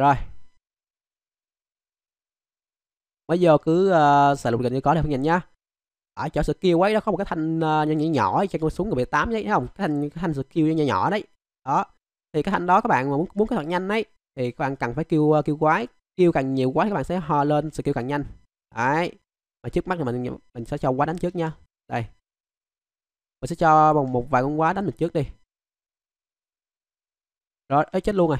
rồi bây giờ cứ uh, ờ, xài lục gần như có để không nhìn nhá ở chỗ skill ấy đó có một cái thanh uh, nhỏ nhỏ cho con súng tám đấy thấy không cái thanh cái thanh skill nhỏ nhỏ đấy đó thì cái thanh đó các bạn mà muốn muốn cái thuật nhanh đấy thì các bạn cần phải kêu uh, kêu quái kêu càng nhiều quái các bạn sẽ ho lên skill càng nhanh đấy mà trước mắt là mình mình sẽ cho quái đánh trước nha đây mình sẽ cho bằng một vài con quái đánh mình trước đi rồi ấy chết luôn rồi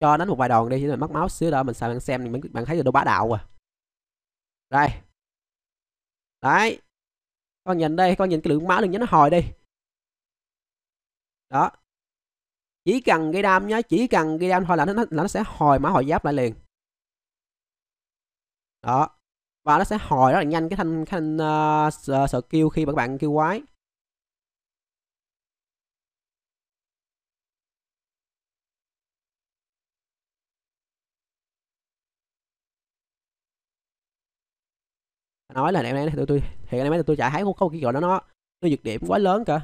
cho đánh một vài đòn đi chứ mình mất máu xíu đó mình sao bạn xem thì bạn thấy là đâu bá đạo à đây đấy con nhìn đây con nhìn cái lượng máu đừng nhánh nó hồi đi đó chỉ cần gây đam nhá chỉ cần gây đam thôi là nó, là nó sẽ hồi máu hồi giáp lại liền đó và nó sẽ hồi rất là nhanh cái thanh thanh uh, ờ, ờ, kêu khi các bạn kêu quái nói là em nay tụi tôi hiện nay mấy tôi chả thấy có một cái gọi đó nó nó nhược điểm quá lớn cả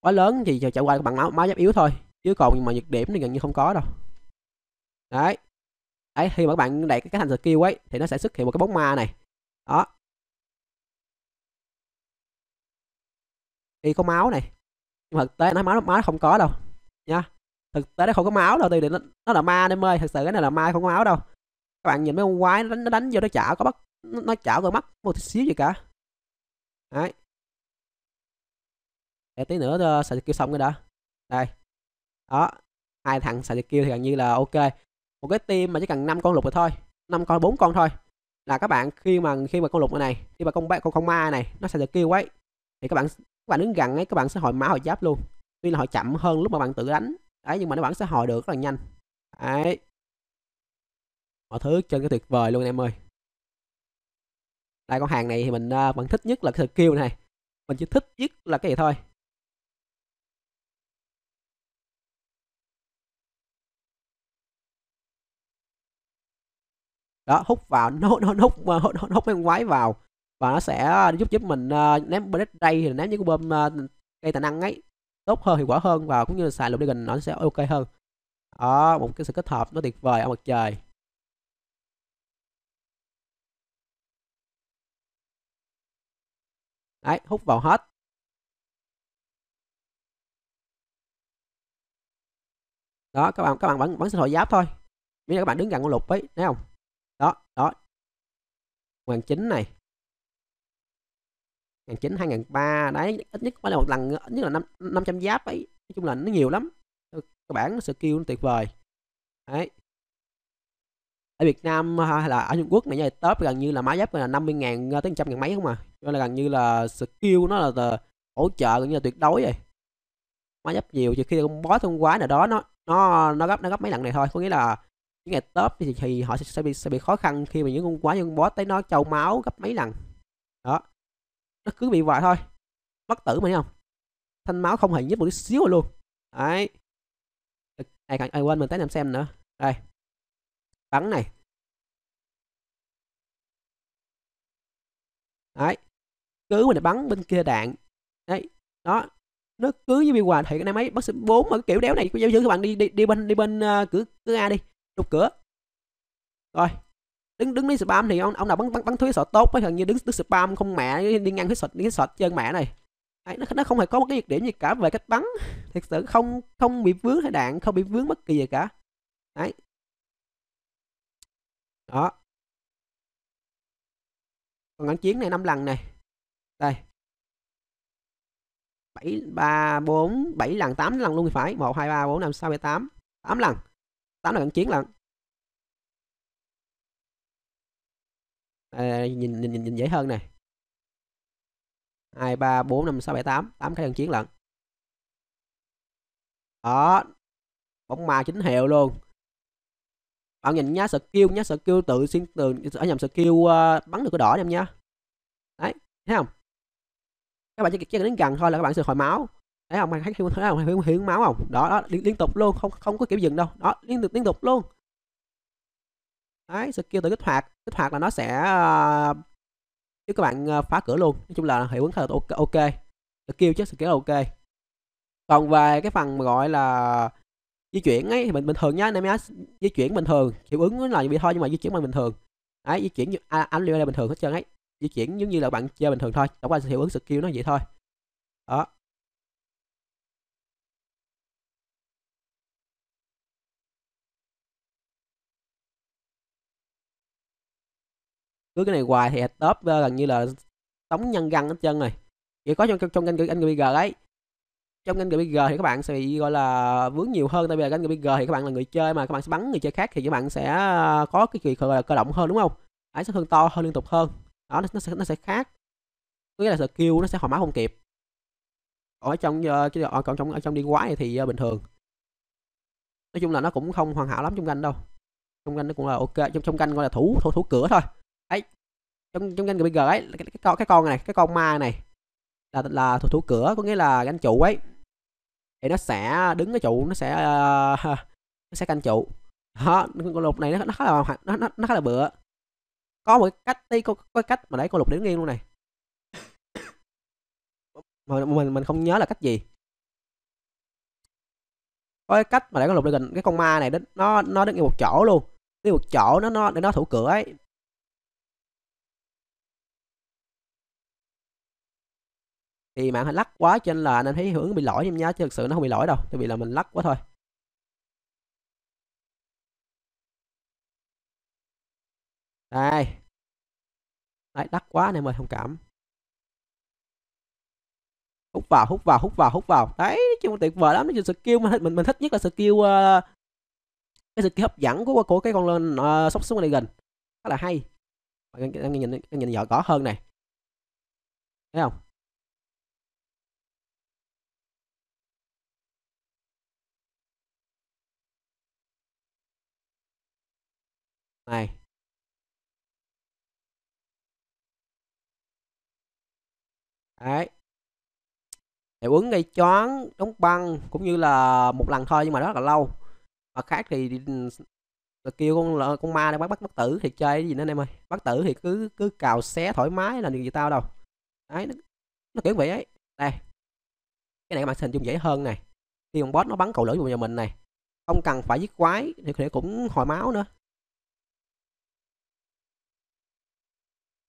quá lớn thì chạy qua bằng máu máu giáp yếu thôi chứ còn mà nhược điểm thì gần như không có đâu đấy đấy khi mà các bạn đẩy cái thành skill ấy thì nó sẽ xuất hiện một cái bóng ma này đó khi có máu này nhưng thực tế nó máu máu không có đâu nha thực tế nó không có máu đâu thì nó, nó là ma em ơi thật sự cái này là ma không có máu đâu các bạn nhìn mấy con quái nó đánh, nó đánh vô nó chả có bất nó, nó chảo vào mắt một xíu gì cả đấy để tí nữa ờ, sẽ kêu xong rồi đã đây đó hai thằng xài kêu thì gần như là ok một cái team mà chỉ cần 5 con lục rồi thôi 5 con 4 con thôi là các bạn khi mà khi mà con lục này, này khi mà con bé con con ma này nó xài kêu ấy thì các bạn các bạn đứng gần ấy các bạn sẽ hồi máu hồi giáp luôn tuy là hồi chậm hơn lúc mà bạn tự đánh đấy nhưng mà nó vẫn sẽ hồi được rất là nhanh đấy mọi thứ chân cái tuyệt vời luôn em ơi tại con hàng này thì mình uh, vẫn thích nhất là cái kêu này mình chỉ thích nhất là cái gì thôi đó hút vào nó nó hút hút, hút, hút mấy con quái vào và nó sẽ giúp giúp mình uh, ném bên đây thì ném những cái bom uh, tài năng ấy tốt hơn hiệu quả hơn và cũng như là xài lục dragon nó sẽ ok hơn đó một cái sự kết hợp nó tuyệt vời ở mặt trời Đấy, hút vào hết. Đó, các bạn các bạn vẫn vẫn xin hồi giáp thôi. Miễn là các bạn đứng gần con lục ấy, thấy không? Đó, đó. ngàn chính này. Ngàn chín hai ngàn ba đấy ít nhất phải là một lần ít nhất là năm năm trăm giáp ấy nói chung là nó nhiều lắm các bạn skill nó tuyệt vời đấy ở Việt Nam hay là ở Trung Quốc này nha top gần như là mã giáp là 50 ngàn ờ, tới trăm ngàn mấy không à cho là gần như là skill nó là hỗ trợ gần như là tuyệt đối rồi má giúp nhiều trừ khi con boss thông quái nào đó nó nó nó gấp nó gấp mấy lần này thôi có nghĩa là những ngày top thì, thì họ sẽ, bị sẽ bị khó khăn khi mà những con quái những bó tới nó trâu máu gấp mấy lần đó nó cứ bị vậy thôi bất tử mà thấy không thanh máu không hề nhích một tí xíu luôn đấy ai cần ai quên mình tới làm xem nữa đây bắn này đấy cứ mình bắn bên kia đạn đấy đó nó cứ như biên hòa thì cái này mấy bác bốn mà cái kiểu đéo này của giao dư các bạn đi đi đi bên đi bên uh, cửa cửa a đi đục cửa rồi đứng đứng đi spam thì ông ông nào bắn bắn bắn thuế sợ tốt với gần như đứng đứng spam không mẹ đi ngang cái sọt đi cái sọt chân mẹ này Đấy, nó nó không hề có một cái nhược điểm gì cả về cách bắn thật sự không không bị vướng hay đạn không bị vướng bất kỳ gì cả Đấy. đó còn ảnh chiến này năm lần này đây bảy ba bốn bảy lần tám lần luôn thì phải một hai ba bốn năm sáu bảy tám tám lần tám lần chiến lần à, ờ, nhìn, nhìn nhìn nhìn dễ hơn này hai ba bốn năm sáu bảy tám tám cái lần chiến lần đó bóng ma chính hiệu luôn bạn nhìn nhá skill nhá skill tự xuyên từ ở nhầm skill uh, bắn được cái đỏ em nhá đấy thấy không các bạn chỉ, chỉ cần đến gần thôi là các bạn sẽ hồi máu thấy không thấy không thấy không thấy hiểu máu không đó, đó liên, liên tục luôn không không có kiểu dừng đâu đó liên tục liên tục luôn đấy skill từ kích hoạt kích hoạt là nó sẽ ờ, uh, giúp các bạn ờ, phá cửa luôn nói chung là hiệu ứng khá là ok ok skill chứ skill là ok còn về cái phần gọi là di chuyển ấy thì mình bình thường nhá anh em nhá di chuyển bình thường hiệu ứng là bị thôi nhưng mà di chuyển bằng bình thường đấy di chuyển như à, anh à, là bình thường hết trơn ấy di chuyển giống như là bạn chơi bình thường thôi chẳng qua hiệu ứng skill nó vậy thôi đó cứ cái này hoài thì top uh, gần như là tống nhân găng hết chân rồi chỉ có trong trong trong kênh anh GBG ấy trong kênh GBG thì các bạn sẽ bị gọi là vướng nhiều hơn tại vì là kênh GBG thì các bạn là người chơi mà các bạn sẽ bắn người chơi khác thì các bạn sẽ ờ, có cái gì gọi là cơ động hơn đúng không ấy sẽ hơn to hơn liên tục hơn đó nó, nó sẽ nó sẽ khác có nghĩa là skill nó sẽ hồi máu không kịp ở trong ờ, chứ ở trong ở trong đi quái này thì ờ, bình thường nói chung là nó cũng không hoàn hảo lắm trong ganh đâu trong ganh nó cũng là ok trong trong ganh gọi là thủ thủ thủ cửa thôi ấy trong trong ganh bây giờ ấy cái, cái con cái con này cái con ma này là là thủ thủ cửa có nghĩa là ganh trụ ấy thì nó sẽ đứng cái trụ nó sẽ uh, nó sẽ canh trụ đó con lục này nó nó khá là nó nó, nó khá là bựa có một cách tí có, có cách mà đấy con lục điểm nghiêng luôn này mà mình mình không nhớ là cách gì có cái cách mà để con lục được gần cái con ma này đến nó nó đứng yên một chỗ luôn đứng một chỗ nó nó để nó thủ cửa ấy thì mạng hình lắc quá trên là nên thấy hưởng bị lỗi nhưng nhá chứ thực sự nó không bị lỗi đâu tại bị là mình lắc quá thôi đây đấy đắt quá này em ơi thông cảm hút vào hút vào hút vào hút vào đấy nói chung tuyệt vời lắm nói chung skill mà thích mình mình thích nhất là skill uh, cái skill hấp dẫn của của cái con lên uh, sóc súng này gần rất là hay em nhìn em nhìn, nhìn có hơn này thấy không này đấy hiệu ứng gây choáng đóng băng cũng như là một lần thôi nhưng mà rất là lâu và khác thì là kêu con con ma đang bắt bắt bất tử thì chơi cái gì nữa anh em ơi bắt tử thì cứ cứ cào xé thoải mái là điều gì tao đâu đấy nó, nó kiểu vậy ấy đây cái này màn hình chung dễ hơn này khi con boss nó bắn cầu lửa vào nhà mình này không cần phải giết quái thì cũng hồi máu nữa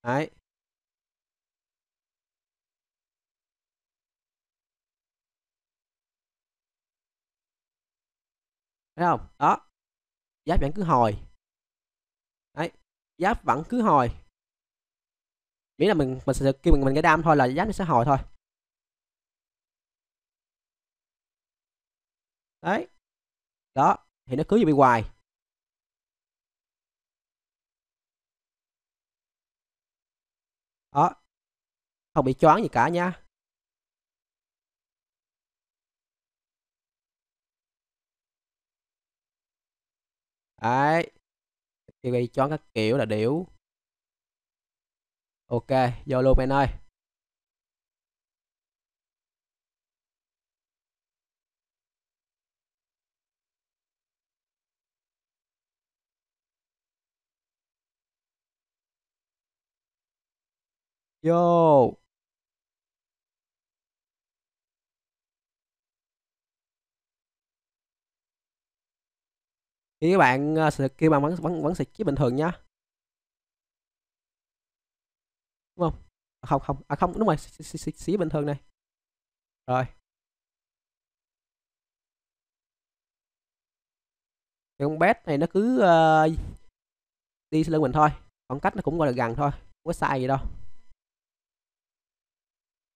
đấy thấy không đó giáp vẫn cứ hồi đấy giáp vẫn cứ hồi miễn là mình mình sẽ kêu mình mình cái đam thôi là giáp nó sẽ hồi thôi đấy đó thì nó cứ như bị hoài đó không bị choáng gì cả nha đấy kêu gây chón các kiểu là điểu ok vô luôn em ơi vô thì các bạn ờ, kêu bạn vẫn vẫn vẫn xịt chứ bình thường nhá đúng không à, không không à không đúng rồi xịt xí bình thường này rồi thì con bét này nó cứ uh, đi lưng mình thôi khoảng cách nó cũng gọi là gần thôi không có sai gì đâu